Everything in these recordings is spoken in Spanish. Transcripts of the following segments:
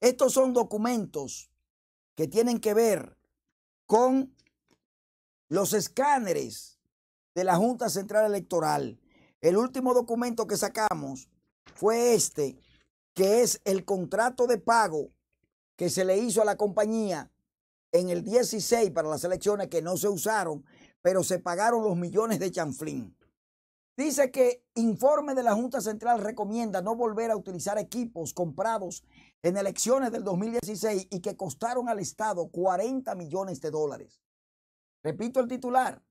Estos son documentos que tienen que ver con los escáneres de la Junta Central Electoral. El último documento que sacamos fue este, que es el contrato de pago que se le hizo a la compañía en el 16 para las elecciones que no se usaron, pero se pagaron los millones de chanflín. Dice que informe de la Junta Central recomienda no volver a utilizar equipos comprados en elecciones del 2016 y que costaron al Estado 40 millones de dólares. Repito el titular.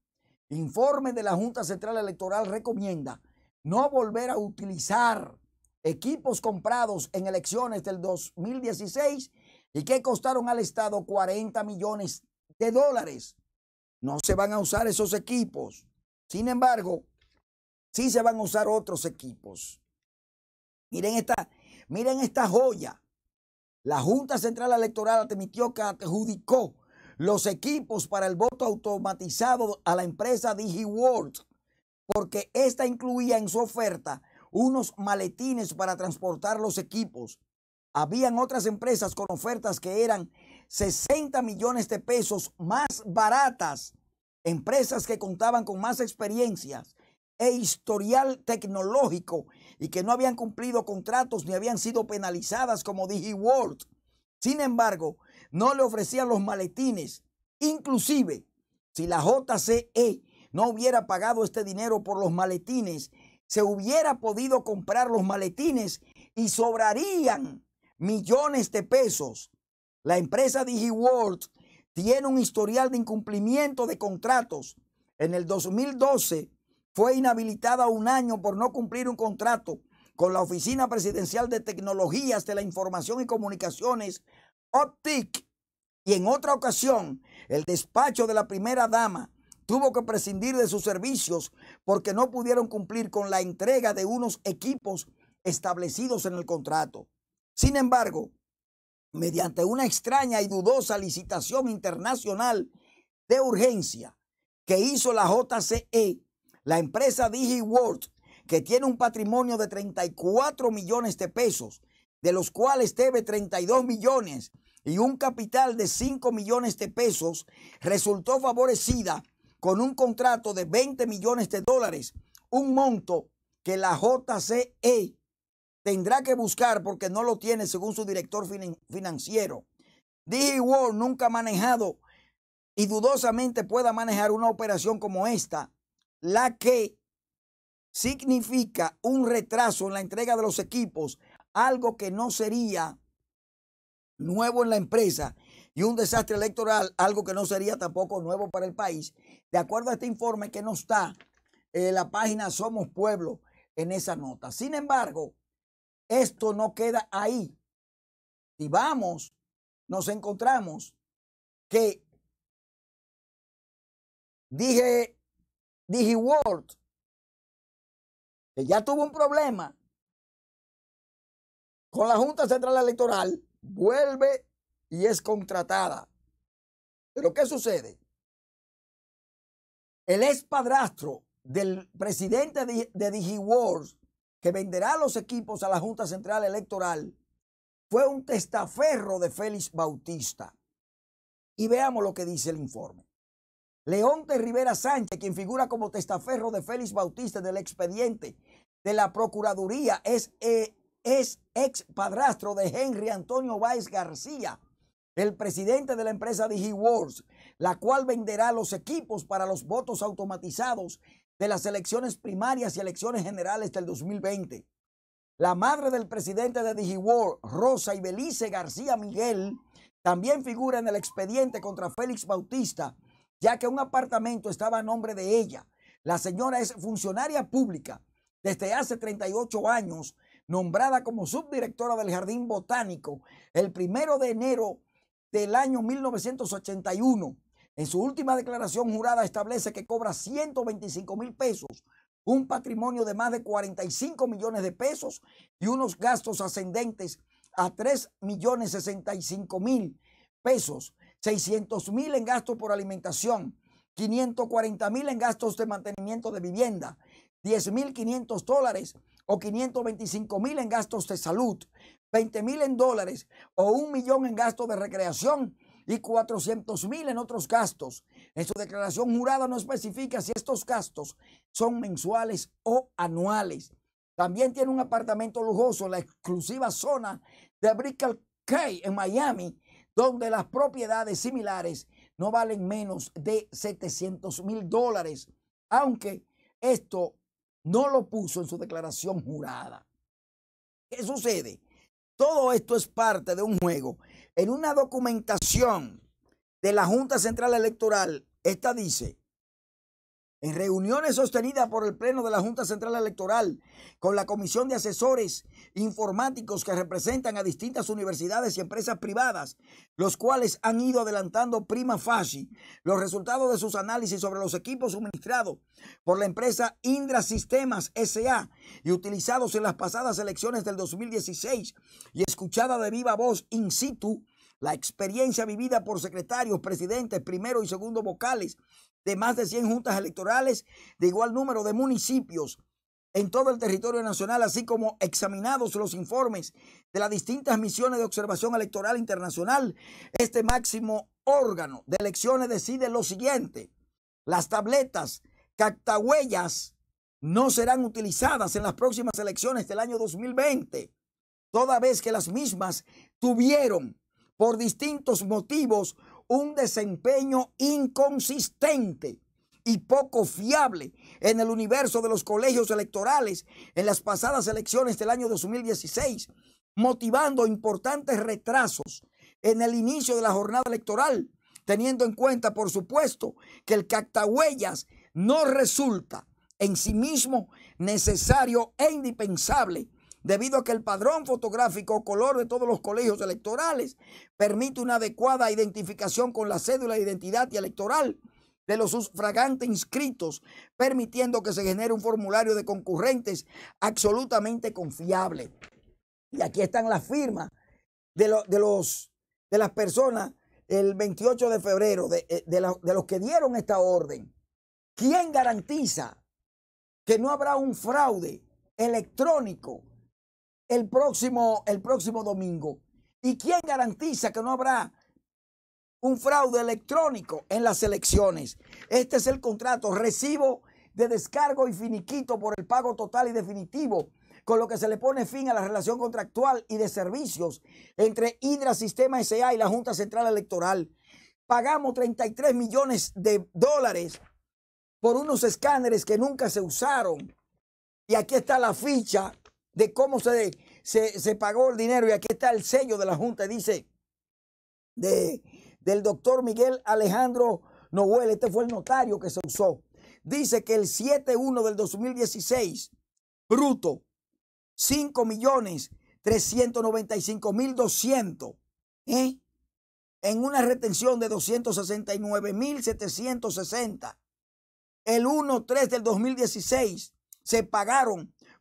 Informe de la Junta Central Electoral recomienda no volver a utilizar equipos comprados en elecciones del 2016 y que costaron al Estado 40 millones de dólares. No se van a usar esos equipos. Sin embargo, sí se van a usar otros equipos. Miren esta, miren esta joya. La Junta Central Electoral admitió que adjudicó los equipos para el voto automatizado a la empresa DigiWorld, porque esta incluía en su oferta unos maletines para transportar los equipos. Habían otras empresas con ofertas que eran 60 millones de pesos más baratas, empresas que contaban con más experiencias e historial tecnológico y que no habían cumplido contratos ni habían sido penalizadas como DigiWorld. Sin embargo, no le ofrecían los maletines. Inclusive, si la JCE no hubiera pagado este dinero por los maletines, se hubiera podido comprar los maletines y sobrarían millones de pesos. La empresa DigiWorld tiene un historial de incumplimiento de contratos. En el 2012 fue inhabilitada un año por no cumplir un contrato con la Oficina Presidencial de Tecnologías de la Información y Comunicaciones, OPTIC. Y en otra ocasión, el despacho de la primera dama tuvo que prescindir de sus servicios porque no pudieron cumplir con la entrega de unos equipos establecidos en el contrato. Sin embargo, mediante una extraña y dudosa licitación internacional de urgencia que hizo la JCE, la empresa DigiWorld, que tiene un patrimonio de 34 millones de pesos, de los cuales debe 32 millones y un capital de 5 millones de pesos, resultó favorecida con un contrato de 20 millones de dólares, un monto que la JCE tendrá que buscar porque no lo tiene según su director financiero. DigiWorld nunca ha manejado y dudosamente pueda manejar una operación como esta, la que significa un retraso en la entrega de los equipos, algo que no sería nuevo en la empresa y un desastre electoral, algo que no sería tampoco nuevo para el país. De acuerdo a este informe que no está eh, en la página Somos Pueblo en esa nota. Sin embargo, esto no queda ahí. Si vamos, nos encontramos que dije, Digiworld que ya tuvo un problema con la Junta Central Electoral, vuelve y es contratada. Pero ¿qué sucede? El ex padrastro del presidente de DigiWorld que venderá los equipos a la Junta Central Electoral, fue un testaferro de Félix Bautista. Y veamos lo que dice el informe. Leonte Rivera Sánchez, quien figura como testaferro de Félix Bautista del expediente de la Procuraduría, es, eh, es ex padrastro de Henry Antonio Báez García, el presidente de la empresa DigiWorks, la cual venderá los equipos para los votos automatizados de las elecciones primarias y elecciones generales del 2020. La madre del presidente de DigiWorld, Rosa Ibelice García Miguel, también figura en el expediente contra Félix Bautista, ya que un apartamento estaba a nombre de ella. La señora es funcionaria pública desde hace 38 años, nombrada como subdirectora del Jardín Botánico el primero de enero del año 1981 en su última declaración jurada establece que cobra 125 mil pesos, un patrimonio de más de 45 millones de pesos y unos gastos ascendentes a 3 millones 65 mil pesos, 600 mil en gastos por alimentación, 540 mil en gastos de mantenimiento de vivienda, 10 mil 500 dólares o 525 mil en gastos de salud, 20 mil en dólares o un millón en gastos de recreación y 400 mil en otros gastos. En su declaración jurada no especifica si estos gastos son mensuales o anuales. También tiene un apartamento lujoso en la exclusiva zona de Brickell Cay en Miami, donde las propiedades similares no valen menos de 700 mil dólares, aunque esto no lo puso en su declaración jurada. ¿Qué sucede? Todo esto es parte de un juego en una documentación de la Junta Central Electoral, esta dice, en reuniones sostenidas por el Pleno de la Junta Central Electoral con la Comisión de Asesores Informáticos que representan a distintas universidades y empresas privadas, los cuales han ido adelantando prima facie los resultados de sus análisis sobre los equipos suministrados por la empresa Indra Sistemas SA y utilizados en las pasadas elecciones del 2016 y escuchada de viva voz in situ la experiencia vivida por secretarios, presidentes, primero y segundo vocales de más de 100 juntas electorales de igual número de municipios en todo el territorio nacional, así como examinados los informes de las distintas misiones de observación electoral internacional, este máximo órgano de elecciones decide lo siguiente. Las tabletas cactahuellas no serán utilizadas en las próximas elecciones del año 2020, toda vez que las mismas tuvieron por distintos motivos un desempeño inconsistente y poco fiable en el universo de los colegios electorales en las pasadas elecciones del año 2016, motivando importantes retrasos en el inicio de la jornada electoral, teniendo en cuenta, por supuesto, que el cactahuellas no resulta en sí mismo necesario e indispensable debido a que el padrón fotográfico color de todos los colegios electorales permite una adecuada identificación con la cédula de identidad y electoral de los sufragantes inscritos, permitiendo que se genere un formulario de concurrentes absolutamente confiable. Y aquí están las firmas de, los, de las personas el 28 de febrero, de, eh, de los que dieron esta orden. ¿Quién garantiza que no habrá un fraude electrónico el próximo, el próximo domingo. ¿Y quién garantiza que no habrá un fraude electrónico en las elecciones? Este es el contrato, recibo de descargo y finiquito por el pago total y definitivo, con lo que se le pone fin a la relación contractual y de servicios entre Hidra Sistema S.A. y la Junta Central Electoral. Pagamos 33 millones de dólares por unos escáneres que nunca se usaron. Y aquí está la ficha de cómo se se, pagó el dinero y aquí está el sello de la Junta, dice, de, del doctor Miguel Alejandro Noel, este fue el notario que se usó. Dice que el 7-1 del 2016, bruto, 5 millones 395 mil 200, ¿eh? en una retención de 269 mil 760. El 1-3 del 2016 se pagaron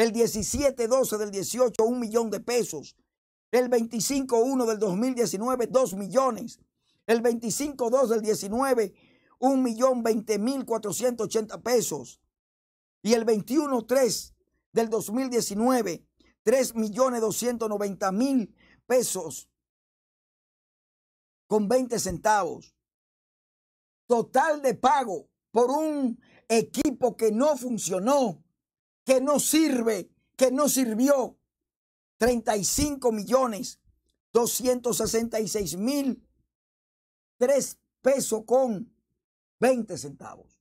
El 17-12 del 18, un millón de pesos. El 25-1 del 2019, dos millones. El 25-2 del 19, un millón veinte mil cuatrocientos pesos. Y el 21-3 del 2019, tres millones doscientos mil pesos con 20 centavos. Total de pago por un equipo que no funcionó que no sirve, que no sirvió. 35 millones 266 mil 3 pesos con 20 centavos.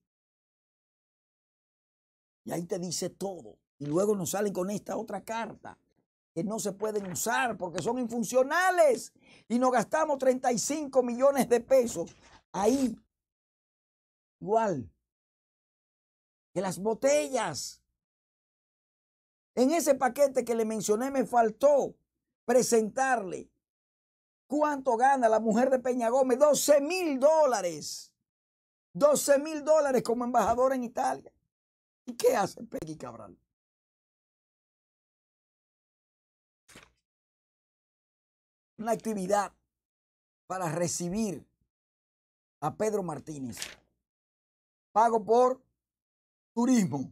Y ahí te dice todo. Y luego nos salen con esta otra carta que no se pueden usar porque son infuncionales y nos gastamos 35 millones de pesos ahí. Igual que las botellas en ese paquete que le mencioné me faltó presentarle cuánto gana la mujer de Peña Gómez. 12 mil dólares. 12 mil dólares como embajadora en Italia. ¿Y qué hace Peggy Cabral? Una actividad para recibir a Pedro Martínez. Pago por turismo.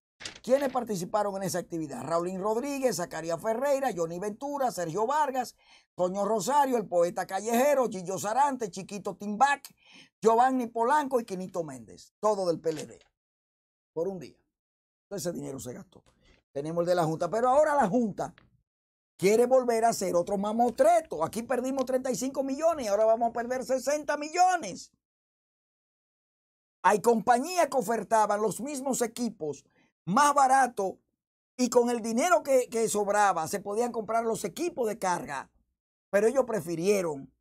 ¿Quiénes participaron en esa actividad? Raulín Rodríguez, Zacarías Ferreira, Johnny Ventura, Sergio Vargas, Toño Rosario, el poeta callejero, Gillo Sarante, Chiquito Timbac, Giovanni Polanco y Quinito Méndez. Todo del PLD. Por un día. ese dinero se gastó. Tenemos el de la Junta. Pero ahora la Junta quiere volver a hacer otro mamotreto. Aquí perdimos 35 millones y ahora vamos a perder 60 millones. Hay compañías que ofertaban los mismos equipos más barato y con el dinero que, sobraba se podían comprar los equipos de carga. Pero ellos prefirieron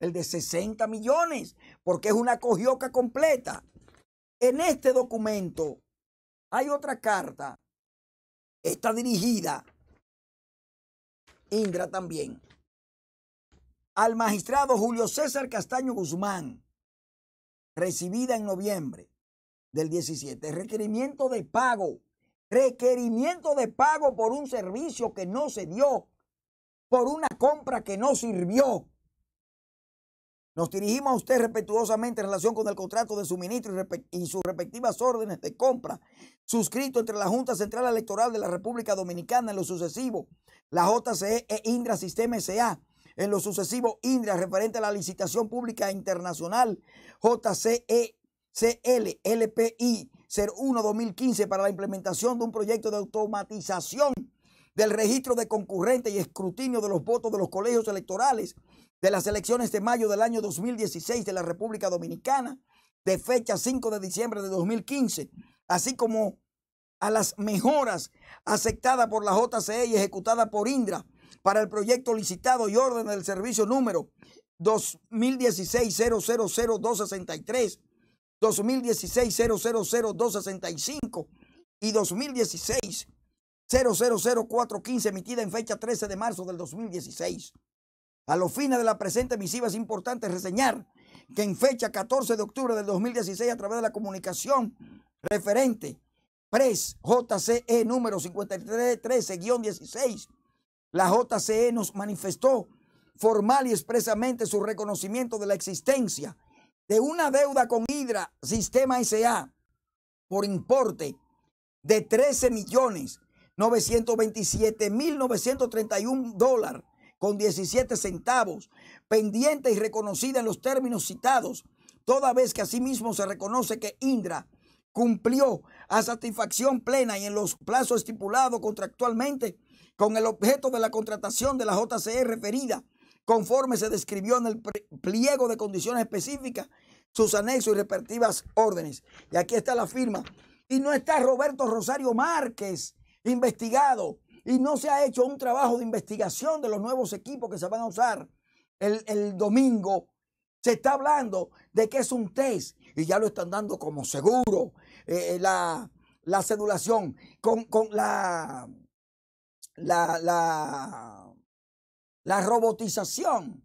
el de 60 millones, porque es una cojioca completa. En este documento hay otra carta. Está dirigida, Indra también, al magistrado Julio César Castaño Guzmán, recibida en noviembre del 17. Requerimiento de pago. Requerimiento de pago por un servicio que no se dio, por una compra que no sirvió. Nos dirigimos a usted respetuosamente en relación con el contrato de suministro y, sus respectivas órdenes de compra, suscrito entre la Junta Central Electoral de la República Dominicana en lo sucesivo, la JCE e Indra Sistema SA, en lo sucesivo Indra referente a la licitación pública internacional JCE CLLPI 01-2015 para la implementación de un proyecto de automatización del registro de concurrentes y escrutinio de los votos de los colegios electorales de las elecciones de mayo del año 2016 de la República Dominicana, de fecha 5 de diciembre de 2015, así como a las mejoras aceptadas por la JCE y ejecutadas por Indra para el proyecto licitado y orden del servicio número 2016 000 2016-000265 y 2016-000415, emitida en fecha 13 de marzo del 2016. A los fines de la presente misiva es importante reseñar que en fecha 14 de octubre del 2016, a través de la comunicación referente PRES JCE número 5313-16, la JCE nos manifestó formal y expresamente su reconocimiento de la existencia de una deuda con Hidra Sistema SA por importe de 13 millones 927 mil 931 dólares con 17 centavos, pendiente y reconocida en los términos citados, toda vez que asimismo se reconoce que Indra cumplió a satisfacción plena y en los plazos estipulados contractualmente con el objeto de la contratación de la JCE referida conforme se describió en el pliego de condiciones específicas, sus anexos y respectivas órdenes. Y aquí está la firma. Y no está Roberto Rosario Márquez investigado. Y no se ha hecho un trabajo de investigación de los nuevos equipos que se van a usar el, domingo. Se está hablando de que es un test y ya lo están dando como seguro. Eh, eh, la, la, cedulación con, con la, la, la la robotización,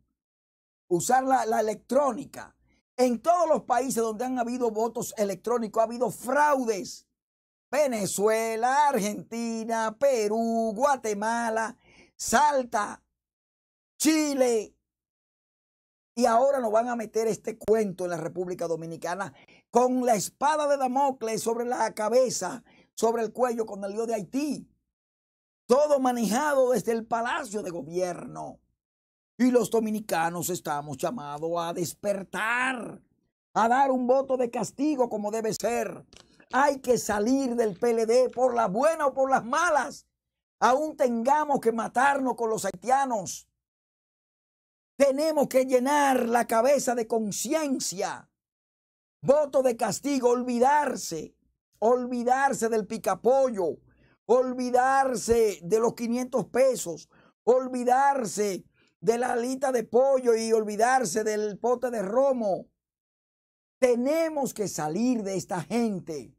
usar la, electrónica. En todos los países donde han habido votos electrónicos ha habido fraudes. Venezuela, Argentina, Perú, Guatemala, Salta, Chile. Y ahora nos van a meter este cuento en la República Dominicana con la espada de Damocles sobre la cabeza, sobre el cuello, con el lío de Haití todo manejado desde el Palacio de Gobierno. Y los dominicanos estamos llamados a despertar, a dar un voto de castigo como debe ser. Hay que salir del PLD por las buenas o por las malas. Aún tengamos que matarnos con los haitianos. Tenemos que llenar la cabeza de conciencia. Voto de castigo, olvidarse, olvidarse del picapollo, olvidarse de los 500 pesos, olvidarse de la alita de pollo y olvidarse del pote de romo. Tenemos que salir de esta gente.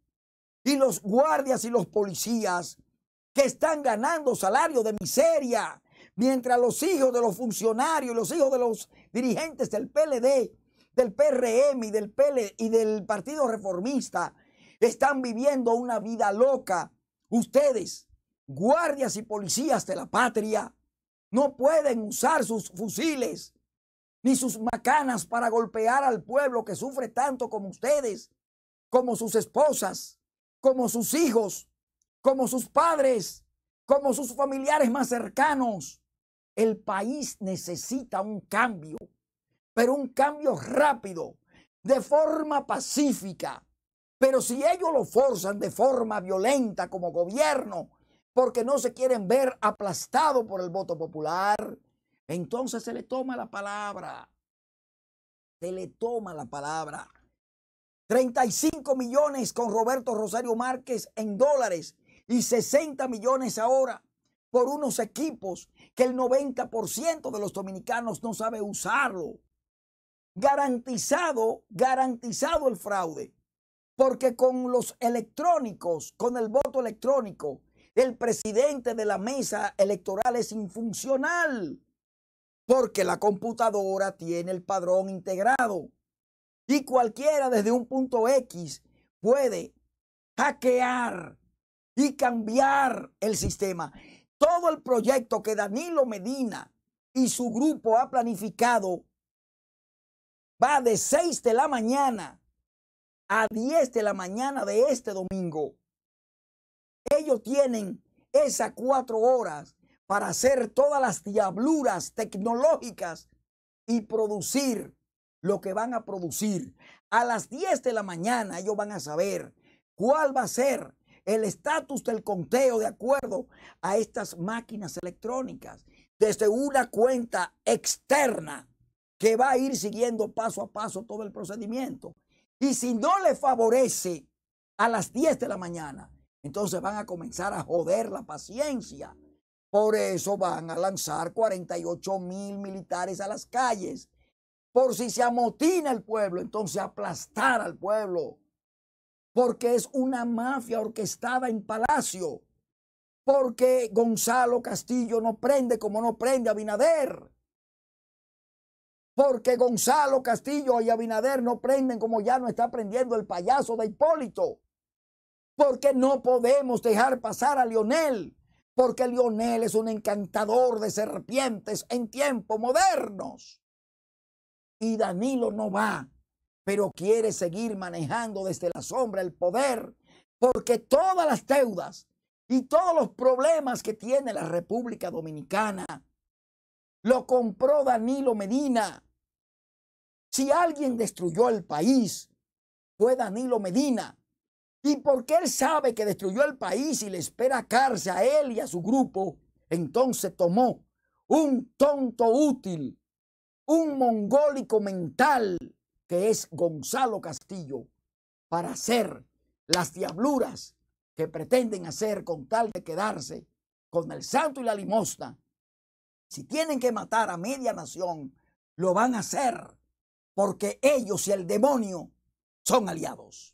Y los guardias y los policías que están ganando salario de miseria, mientras los hijos de los funcionarios, y los hijos de los dirigentes del PLD, del PRM y del, PL, y del Partido Reformista están viviendo una vida loca Ustedes, guardias y policías de la patria, no pueden usar sus fusiles ni sus macanas para golpear al pueblo que sufre tanto como ustedes, como sus esposas, como sus hijos, como sus padres, como sus familiares más cercanos. El país necesita un cambio, pero un cambio rápido, de forma pacífica, pero si ellos lo forzan de forma violenta como gobierno, porque no se quieren ver aplastados por el voto popular, entonces se le toma la palabra. Se le toma la palabra. 35 millones con Roberto Rosario Márquez en dólares y 60 millones ahora por unos equipos que el 90% de los dominicanos no sabe usarlo. Garantizado, garantizado el fraude. Porque con los electrónicos, con el voto electrónico, el presidente de la mesa electoral es infuncional. Porque la computadora tiene el padrón integrado. Y cualquiera desde un punto X puede hackear y cambiar el sistema. Todo el proyecto que Danilo Medina y su grupo ha planificado va de 6 de la mañana a 10 de la mañana de este domingo. Ellos tienen esas cuatro horas para hacer todas las diabluras tecnológicas y producir lo que van a producir. A las 10 de la mañana ellos van a saber cuál va a ser el estatus del conteo de acuerdo a estas máquinas electrónicas desde una cuenta externa que va a ir siguiendo paso a paso todo el procedimiento. Y si no le favorece a las 10 de la mañana, entonces van a comenzar a joder la paciencia. Por eso van a lanzar 48 mil militares a las calles. Por si se amotina el pueblo, entonces aplastar al pueblo. Porque es una mafia orquestada en palacio. Porque Gonzalo Castillo no prende como no prende a Abinader. Porque Gonzalo Castillo y Abinader no prenden como ya no está prendiendo el payaso de Hipólito. Porque no podemos dejar pasar a Lionel. Porque Lionel es un encantador de serpientes en tiempos modernos. Y Danilo no va, pero quiere seguir manejando desde la sombra el poder. Porque todas las deudas y todos los problemas que tiene la República Dominicana lo compró Danilo Medina. Si alguien destruyó el país, fue Danilo Medina. Y porque él sabe que destruyó el país y le espera cárcel a él y a su grupo, entonces tomó un tonto útil, un mongólico mental, que es Gonzalo Castillo, para hacer las diabluras que pretenden hacer con tal de quedarse con el santo y la limosna si tienen que matar a media nación, lo van a hacer porque ellos y el demonio son aliados.